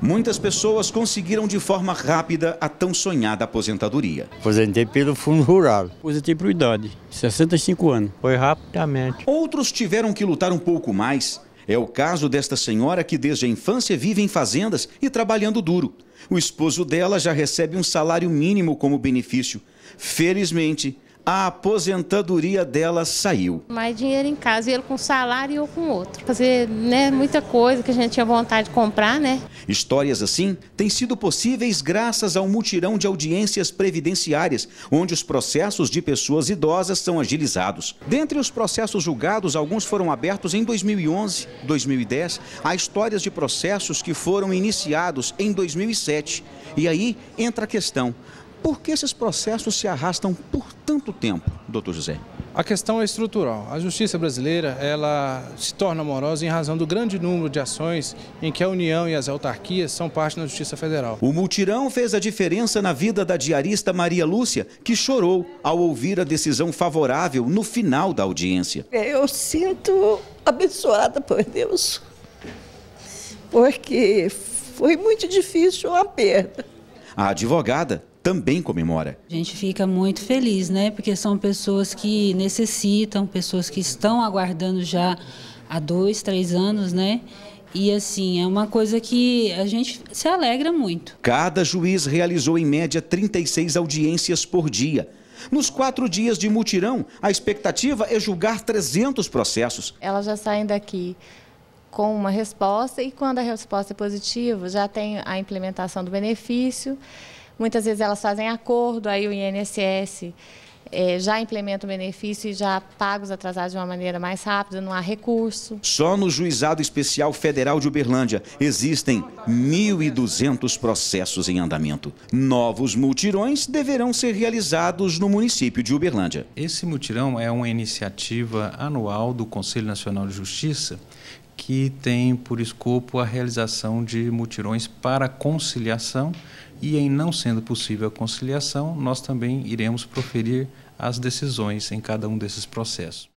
muitas pessoas conseguiram de forma rápida a tão sonhada aposentadoria. Aposentei pelo Fundo Rural. Aposentei por idade, 65 anos. Foi rapidamente. Outros tiveram que lutar um pouco mais. É o caso desta senhora que desde a infância vive em fazendas e trabalhando duro. O esposo dela já recebe um salário mínimo como benefício. Felizmente, a aposentadoria dela saiu. Mais dinheiro em casa, ele com salário e eu com outro. Fazer né, muita coisa que a gente tinha vontade de comprar, né? Histórias assim têm sido possíveis graças ao mutirão de audiências previdenciárias, onde os processos de pessoas idosas são agilizados. Dentre os processos julgados, alguns foram abertos em 2011, 2010. Há histórias de processos que foram iniciados em 2007. E aí entra a questão: por que esses processos se arrastam por tanto tempo, doutor José? A questão é estrutural. A justiça brasileira ela se torna morosa em razão do grande número de ações em que a União e as autarquias são parte da Justiça Federal. O multirão fez a diferença na vida da diarista Maria Lúcia, que chorou ao ouvir a decisão favorável no final da audiência. É, eu sinto abençoada por Deus, porque foi muito difícil uma perda. A advogada também comemora. A gente fica muito feliz, né? Porque são pessoas que necessitam, pessoas que estão aguardando já há dois, três anos, né? E assim, é uma coisa que a gente se alegra muito. Cada juiz realizou em média 36 audiências por dia. Nos quatro dias de mutirão, a expectativa é julgar 300 processos. Elas já saem daqui com uma resposta e quando a resposta é positiva, já tem a implementação do benefício Muitas vezes elas fazem acordo, aí o INSS é, já implementa o benefício e já paga os atrasados de uma maneira mais rápida, não há recurso. Só no Juizado Especial Federal de Uberlândia existem 1.200 processos em andamento. Novos multirões deverão ser realizados no município de Uberlândia. Esse mutirão é uma iniciativa anual do Conselho Nacional de Justiça que tem por escopo a realização de mutirões para conciliação e, em não sendo possível a conciliação, nós também iremos proferir as decisões em cada um desses processos.